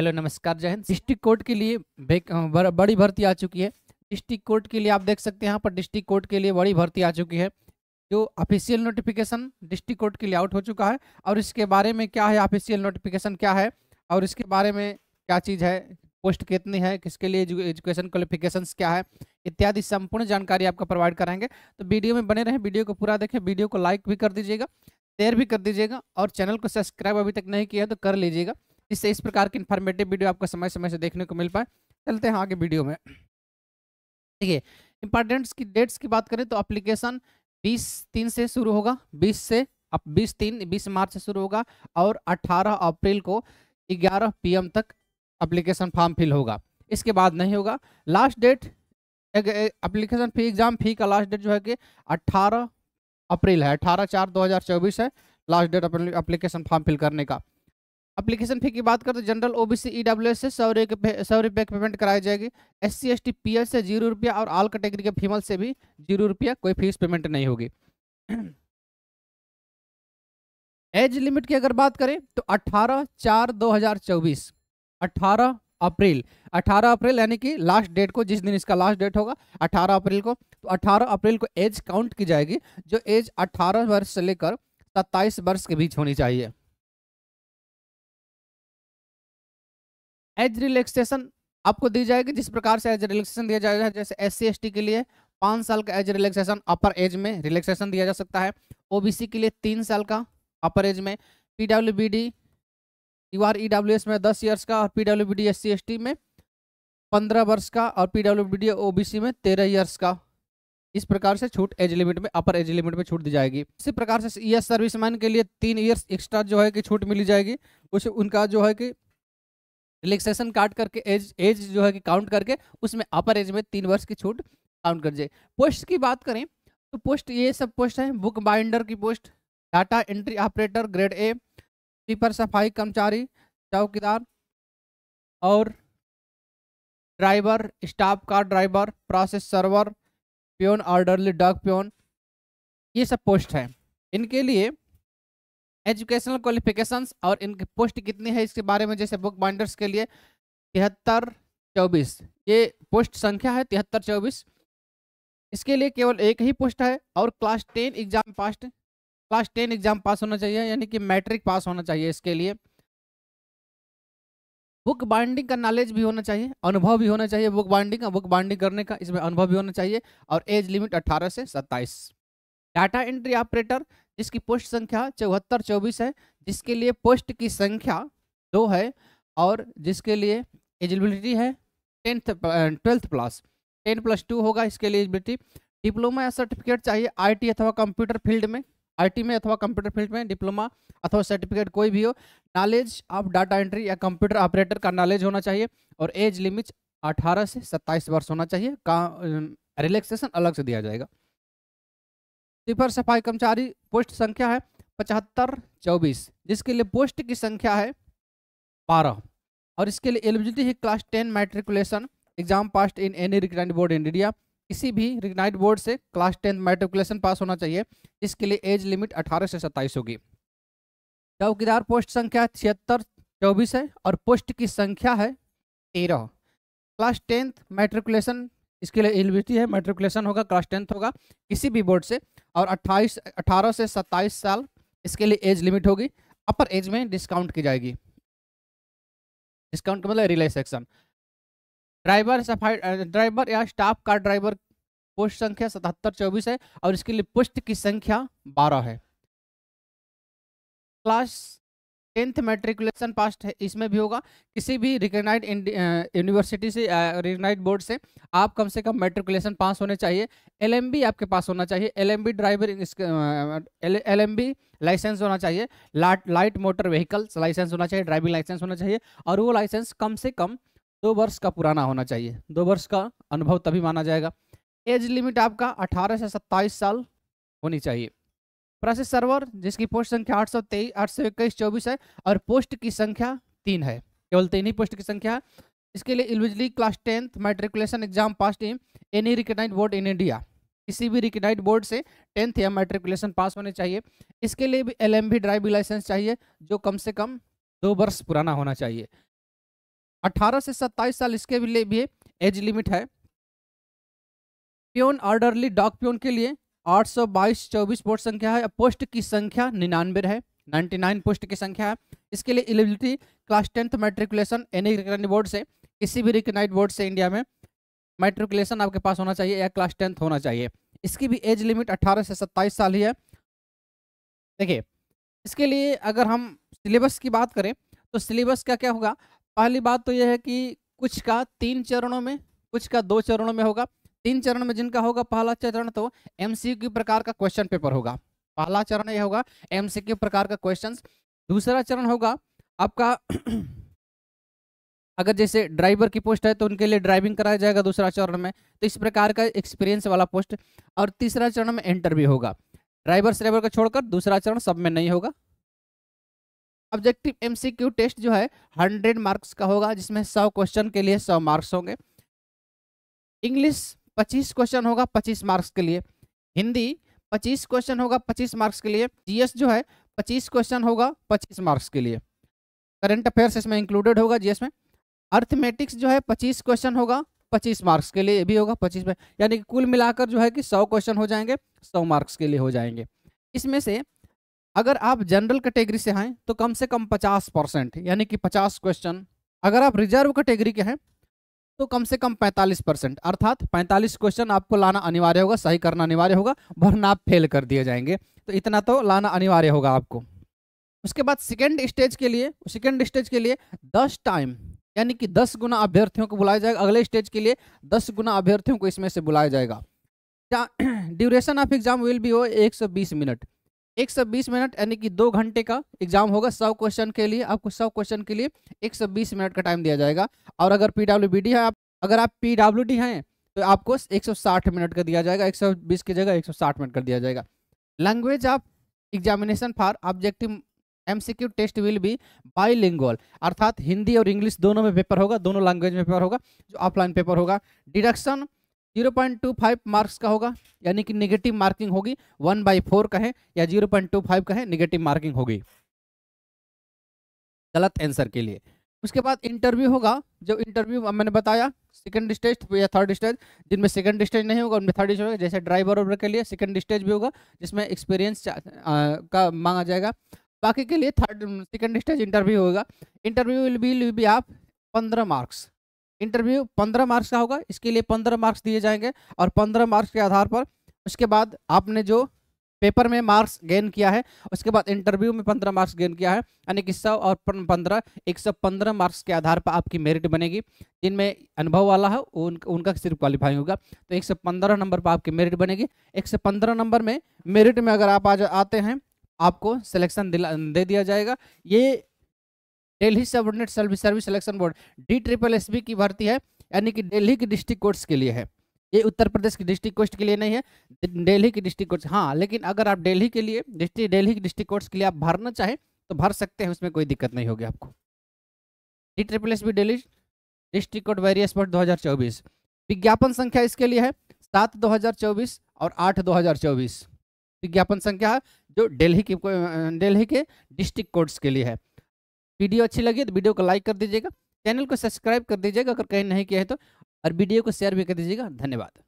hello नमस्कार जय Hind district court के लिए बड़ी भर्ती आ चुकी है डिस्ट्रिक्ट कोर्ट के लिए आप देख सकते हैं यहाँ पर डिस्ट्रिक्ट कोर्ट के लिए बड़ी भर्ती आ चुकी है जो ऑफिशियल नोटिफिकेशन डिस्ट्रिक्ट कोर्ट के लिए आउट हो चुका है और इसके बारे में क्या है ऑफिशियल नोटिफिकेशन क्या है और इसके बारे में क्या चीज़ है पोस्ट कितनी है किसके लिए एजुकेशन क्वालिफिकेशन क्या है इत्यादि संपूर्ण जानकारी आपको प्रोवाइड कराएंगे तो वीडियो में बने रहें वीडियो को पूरा देखें वीडियो को लाइक भी कर दीजिएगा शेयर भी कर दीजिएगा और चैनल को सब्सक्राइब अभी तक नहीं किया तो कर लीजिएगा जिससे इस प्रकार की इन्फॉर्मेटिव वीडियो आपको समय समय से देखने को मिल पाए चलते हैं आगे वीडियो में ठीक है इंपॉर्टेंट्स की डेट्स की बात करें तो अप्लीकेशन बीस तीन से शुरू होगा बीस से अब बीस तीन बीस मार्च से शुरू होगा और अट्ठारह अप्रैल को ग्यारह पी तक अप्लीकेशन फॉर्म फिल होगा इसके बाद नहीं होगा last date application fee exam fee का लास्ट डेट जो है कि 18 अप्रैल है 18 चार 2024 है last date application form fill करने का अप्लीकेशन फी की बात करें तो जनरल ओबीसी ईडब्ल्यूएस से सौ रुपये सौ रुपये की पेमेंट कराई जाएगी S C S T P S से जीरो रुपया और आल कैटेगरी के फीमेल से भी जीरो रुपया कोई फीस पेमेंट नहीं होगी एज लिमिट की अगर बात करें तो 18 चार 2024 18 अप्रैल 18 अप्रैल यानी कि लास्ट डेट को जिस दिन इसका लास्ट डेट होगा 18 अप्रैल को तो 18 अप्रैल को एज काउंट की जाएगी जो एज 18 वर्ष से लेकर 27 वर्ष के बीच होनी चाहिए एज रिलैक्सेशन आपको दी जाएगी जिस प्रकार से एज रिलैक्सेशन दिया जाएगा जैसे एस सी के लिए पाँच साल का एज रिलैक्सेशन अपर एज में रिलैक्सेशन दिया जा सकता है ओबीसी के लिए तीन साल का अपर एज में P W B D U R E W S में दस ईयर्स का और P W B D S C S T में पंद्रह वर्ष का और P W B D O B C में तेरह ईयर्स का इस प्रकार से छूट एज लिमिट में अपर एज लिमिट में छूट दी जाएगी इसी प्रकार से ई एस सर्विसमैन के लिए तीन ईयर्स एक्स्ट्रा जो है कि छूट मिली जाएगी उसे उनका जो है कि रिलैक्सेशन काट करके एज एज जो है कि काउंट करके उसमें अपर एज में तीन वर्ष की छूट काउंट कर जाए पोस्ट की बात करें तो पोस्ट ये सब पोस्ट हैं बुक बाइंडर की post data entry operator grade A sweeper सफाई कर्मचारी चौकीदार और driver staff car driver process server peon orderly dog peon ये सब पोस्ट हैं इनके लिए एजुकेशनल क्वालिफिकेशन और इनकी पोस्ट कितनी है इसके बारे में जैसे बुक बाइंडर्स के लिए तिहत्तर चौबीस ये पोस्ट संख्या है तिहत्तर चौबीस इसके लिए केवल एक ही पोस्ट है और class ten exam pass class ten exam pass होना चाहिए यानी कि मैट्रिक पास होना चाहिए इसके लिए बुक बाइंडिंग का नॉलेज भी होना चाहिए अनुभव भी होना चाहिए बुक बाइंडिंग का बुक बाइंडिंग करने का इसमें अनुभव भी होना चाहिए और एज लिमिट 18 से 27 डाटा एंट्री ऑपरेटर जिसकी पोस्ट संख्या चौहत्तर चौबीस है जिसके लिए पोस्ट की संख्या दो है और जिसके लिए एलिजिबिलिटी है tenth twelfth plus ten plus two होगा इसके लिए एलिजिबिलिटी डिप्लोमा या सर्टिफिकेट चाहिए आईटी अथवा कंप्यूटर फील्ड में आईटी में अथवा कंप्यूटर फील्ड में डिप्लोमा अथवा सर्टिफिकेट कोई भी हो नॉलेज ऑफ डाटा एंट्री या कंप्यूटर ऑपरेटर का नॉलेज होना चाहिए और एज लिमिट 18 से 27 वर्ष होना चाहिए का रिलैक्सेशन अलग से दिया जाएगा सिफर सफाई कर्मचारी पोस्ट संख्या है पचहत्तर चौबीस जिसके लिए पोस्ट की संख्या है बारह और इसके लिए एलिजिबिलिटी है class ten matriculation exam pass in any recognised board in India किसी भी रिकनाइड बोर्ड से क्लास टेन मैट्रिकुलेशन पास होना चाहिए इसके लिए एज लिमिट अठारह से सत्ताईस होगी चौकीदार पोस्ट संख्या छिहत्तर चौबीस है और पोस्ट की संख्या है तेरह क्लास टेंथ मैट्रिकुलेशन इसके लिए एलिजिबिलिटी है मैट्रिकुलेशन होगा क्लास टेंथ होगा किसी भी बोर्ड से और अट्ठाईस अठारह से सत्ताईस साल इसके लिए एज लिमिट होगी अपर एज में डिस्काउंट की जाएगी डिस्काउंट का मतलब रिलैक्सेशन ड्राइवर सफाई ड्राइवर या स्टाफ कार ड्राइवर पोस्ट संख्या सतहत्तर चौबीस है और इसके लिए पुष्ट की संख्या बारह है क्लास टेंथ मेट्रिकुलेशन पास्ट है इसमें भी होगा किसी भी रिकग्नाइड यूनिवर्सिटी से रिकग्नाइड बोर्ड से आप कम से कम मेट्रिकुलेशन पास होने चाहिए एलएमबी आपके पास होना चाहिए एलएमबी ड्राइवर एलएमबी लाइसेंस होना चाहिए लाइट मोटर व्हीकल्स लाइसेंस होना चाहिए ड्राइविंग लाइसेंस होना चाहिए और वो लाइसेंस कम से कम दो वर्ष का पुराना होना चाहिए दो वर्ष का अनुभव तभी माना जाएगा एज लिमिट आपका अठारह से सत्ताईस साल होनी चाहिए प्रोसेस सर्वर जिसकी पोस्ट संख्या आठ सौ तेईस आठ सौ इक्कीस चौबीस है और पोस्ट की संख्या तीन है केवल तीन ही पोस्ट की संख्या इसके लिए eligibility class tenth matriculation exam pass टीम any recognise board in India किसी भी रिकग्नाइज बोर्ड से टेंथ या मैट्रिकुलेशन पास होने चाहिए इसके लिए भी एल ड्राइविंग लाइसेंस चाहिए जो कम से कम दो वर्ष पुराना होना चाहिए अट्ठारह से सत्ताईस साल इसके लिए भी एज लिमिट है प्योन ऑर्डरली डॉक प्योन के लिए आठ सौ बाईस चौबीस पोस्ट संख्या है पोस्ट की संख्या निन्यानवे है नाइन पोस्ट की संख्या है इसके लिए eligibility class tenth matriculation any recognise board से किसी भी रिकग्नाइज बोर्ड से इंडिया में मेट्रिकुलेशन आपके पास होना चाहिए या क्लास टेंथ होना चाहिए इसकी भी एज लिमिट अट्ठारह से सत्ताईस साल ही है देखिए इसके लिए अगर हम सिलेबस की बात करें तो सिलेबस का क्या होगा पहली बात तो यह है कि कुछ का तीन चरणों में कुछ का दो चरणों में होगा तीन चरण में जिनका होगा पहला चरण तो एमसीक्यू प्रकार का क्वेश्चन पेपर होगा पहला चरण यह होगा एमसीक्यू प्रकार का क्वेश्चन दूसरा चरण होगा आपका अगर जैसे ड्राइवर की पोस्ट है तो उनके लिए ड्राइविंग कराया जाएगा दूसरा चरण में तो इस प्रकार का एक्सपीरियंस वाला पोस्ट और तीसरा चरण में इंटरव्यू होगा ड्राइवर ड्राइवर को छोड़कर दूसरा चरण सब में नहीं होगा ऑब्जेक्टिव एमसीक्यू टेस्ट जो है हंड्रेड मार्क्स का होगा जिसमें सौ क्वेश्चन के लिए सौ मार्क्स होंगे इंग्लिश पच्चीस क्वेश्चन होगा पच्चीस मार्क्स के लिए हिंदी पच्चीस क्वेश्चन होगा पच्चीस मार्क्स के लिए जीएस जो है पच्चीस क्वेश्चन होगा पच्चीस मार्क्स के लिए करंट अफेयर्स इसमें इंक्लूडेड होगा जीएस में अर्थमेटिक्स जो है पच्चीस क्वेश्चन होगा पच्चीस मार्क्स के लिए ये भी होगा पच्चीस में यानी कि कुल मिलाकर जो है कि सौ क्वेश्चन हो जाएंगे सौ मार्क्स के लिए हो जाएंगे इसमें से अगर आप जनरल कैटेगरी से हैं तो कम से कम पचास परसेंट यानी कि पचास क्वेश्चन अगर आप रिजर्व कैटेगरी के हैं तो कम से कम 45 परसेंट अर्थात 45 क्वेश्चन आपको लाना अनिवार्य होगा सही करना अनिवार्य होगा वरना आप फेल कर दिए जाएंगे तो इतना तो लाना अनिवार्य होगा आपको उसके बाद सेकेंड स्टेज के लिए सेकेंड स्टेज के लिए दस टाइम यानी कि दस गुना अभ्यर्थियों को बुलाया जाएगा अगले स्टेज के लिए दस गुना अभ्यर्थियों को इसमें से बुलाया जाएगा duration of exam will be हो एक मिनट एक सौ बीस मिनट यानी कि दो घंटे का एग्जाम होगा सौ क्वेश्चन के लिए आपको सौ क्वेश्चन के लिए एक सौ बीस मिनट का टाइम दिया जाएगा और अगर पी डब्ल्यू बी डी है आप अगर आप पी डब्ल्यू डी हैं तो आपको एक सौ साठ मिनट का दिया जाएगा एक सौ बीस की जगह एक सौ साठ मिनट का दिया जाएगा language of examination for objective Q test will be bilingual अर्थात हिंदी और इंग्लिश दोनों में पेपर होगा दोनों लैंग्वेज में पेपर होगा जो ऑफलाइन पेपर होगा deduction zero point two five marks का होगा यानी कि निगेटिव मार्किंग होगी वन बाई फोर का है या जीरो पॉइंट टू फाइव का है निगेटिव मार्किंग होगी गलत आंसर के लिए उसके बाद इंटरव्यू होगा जो इंटरव्यू मैंने बताया सेकंड स्टेज या थर्ड स्टेज जिनमें सेकंड स्टेज नहीं होगा उनमें थर्ड स्टेज होगा जैसे ड्राइवर ओवर के लिए सेकंड स्टेज भी होगा जिसमें एक्सपीरियंस का मांगा जाएगा बाकी के लिए थर्ड सेकंड स्टेज इंटरव्यू होगा interview will be will be आप पंद्रह मार्क्स इंटरव्यू पंद्रह मार्क्स का होगा इसके लिए पंद्रह मार्क्स दिए जाएंगे और पंद्रह मार्क्स के आधार पर उसके बाद आपने जो पेपर में मार्क्स गेन किया है उसके बाद इंटरव्यू में पंद्रह मार्क्स गेन किया है यानी कि सौ और पंद्रह एक सौ पंद्रह मार्क्स के आधार पर आपकी मेरिट बनेगी जिनमें अनुभव वाला है उन, उनका सिर्फ क्वालिफाई होगा तो एक सौ पंद्रह नंबर पर आपकी मेरिट बनेगी एक सौ पंद्रह नंबर में मेरिट में अगर आप आज आते हैं आपको सिलेक्शन दे दिया जाएगा ये Delhi subordinate service service selection board D triple S की भर्ती है यानी कि दिल्ली की डिस्ट्रिक्ट कोर्ट्स के लिए है ये उत्तर प्रदेश की डिस्ट्रिक्ट कोर्ट के लिए नहीं है दिल्ली की डिस्ट्रिक्ट कोर्ट्स हाँ लेकिन अगर आप डेली के लिए डिस्ट्रिक्ट डेली की डिस्ट्रिक्ट कोर्ट्स के लिए आप भरना चाहें तो भर सकते हैं उसमें कोई दिक्कत नहीं होगी आपको D triple S B Delhi district court various पर चौबीस विज्ञापन संख्या इसके लिए है सात चौबीस और आठ चौबीस विज्ञापन संख्या जो दिल्ली की दिल्ली के डिस्ट्रिक्ट कोर्ट्स के लिए है वीडियो अच्छी लगी तो वीडियो को लाइक कर दीजिएगा चैनल को सब्सक्राइब कर दीजिएगा अगर कहीं नहीं किया है तो और वीडियो को शेयर भी कर दीजिएगा धन्यवाद